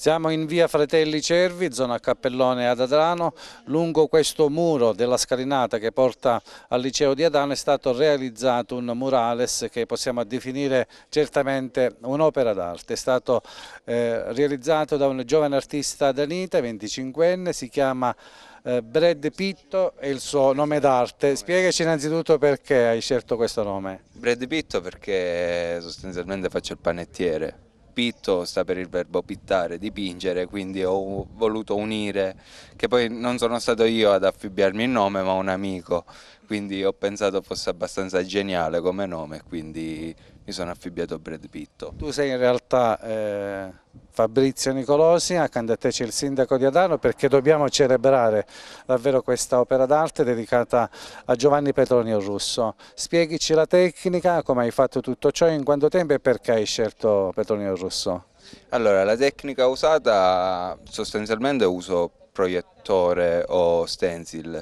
Siamo in via Fratelli Cervi, zona Cappellone ad Adrano, lungo questo muro della scalinata che porta al liceo di Adano è stato realizzato un murales che possiamo definire certamente un'opera d'arte, è stato eh, realizzato da un giovane artista danita, 25enne, si chiama eh, Brad Pitto e il suo nome d'arte, spiegaci innanzitutto perché hai scelto questo nome. Brad Pitto perché sostanzialmente faccio il panettiere, pitto sta per il verbo pittare, dipingere, quindi ho voluto unire, che poi non sono stato io ad affibbiarmi il nome ma un amico quindi ho pensato fosse abbastanza geniale come nome, quindi mi sono affibbiato a Brad Pitto. Tu sei in realtà eh, Fabrizio Nicolosi, accanto a te c'è il sindaco di Adano perché dobbiamo celebrare davvero questa opera d'arte dedicata a Giovanni Petronio Russo. Spieghici la tecnica, come hai fatto tutto ciò, in quanto tempo e perché hai scelto Petronio Russo? Allora, la tecnica usata sostanzialmente uso proiettore o stencil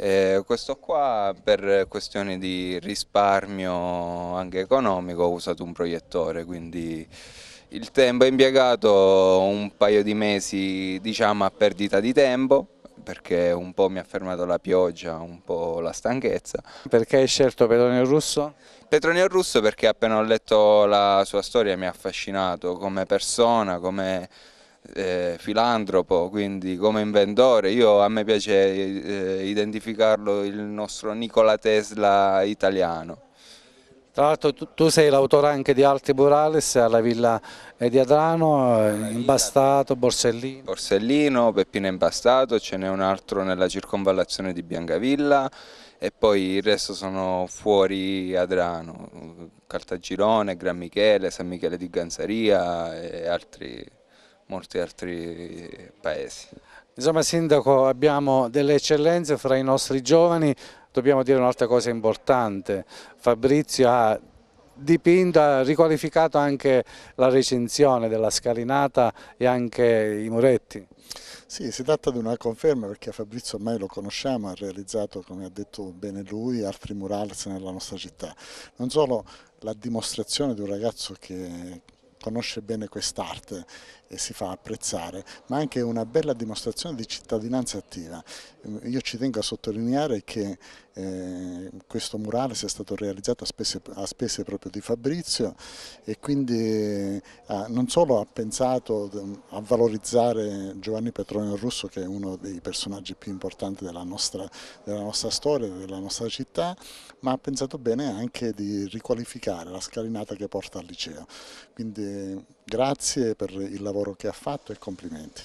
eh, questo qua per questioni di risparmio anche economico ho usato un proiettore, quindi il tempo è impiegato un paio di mesi diciamo a perdita di tempo perché un po' mi ha fermato la pioggia, un po' la stanchezza. Perché hai scelto Petronio Russo? Petronio Russo perché appena ho letto la sua storia mi ha affascinato come persona, come eh, filantropo, quindi come inventore. Io, a me piace eh, identificarlo il nostro Nikola Tesla italiano. Tra l'altro tu, tu, sei l'autore anche di altri murales alla Villa di Adrano, Imbastato, Borsellino. Borsellino, Peppino Imbastato, ce n'è un altro nella circonvallazione di Biancavilla e poi il resto sono fuori Adrano, Caltagirone, Gran Michele, San Michele di Ganzaria e altri molti altri paesi. Insomma Sindaco abbiamo delle eccellenze fra i nostri giovani, dobbiamo dire un'altra cosa importante, Fabrizio ha dipinto, ha riqualificato anche la recinzione della scalinata e anche i muretti. Sì, si tratta di una conferma perché Fabrizio ormai lo conosciamo, ha realizzato, come ha detto bene lui, altri murals nella nostra città. Non solo la dimostrazione di un ragazzo che conosce bene quest'arte e si fa apprezzare, ma anche una bella dimostrazione di cittadinanza attiva. Io ci tengo a sottolineare che eh, questo murale sia stato realizzato a spese, a spese proprio di Fabrizio e quindi eh, non solo ha pensato a valorizzare Giovanni Petronio Russo che è uno dei personaggi più importanti della nostra, della nostra storia, della nostra città, ma ha pensato bene anche di riqualificare la scalinata che porta al liceo. Quindi grazie per il lavoro che ha fatto e complimenti.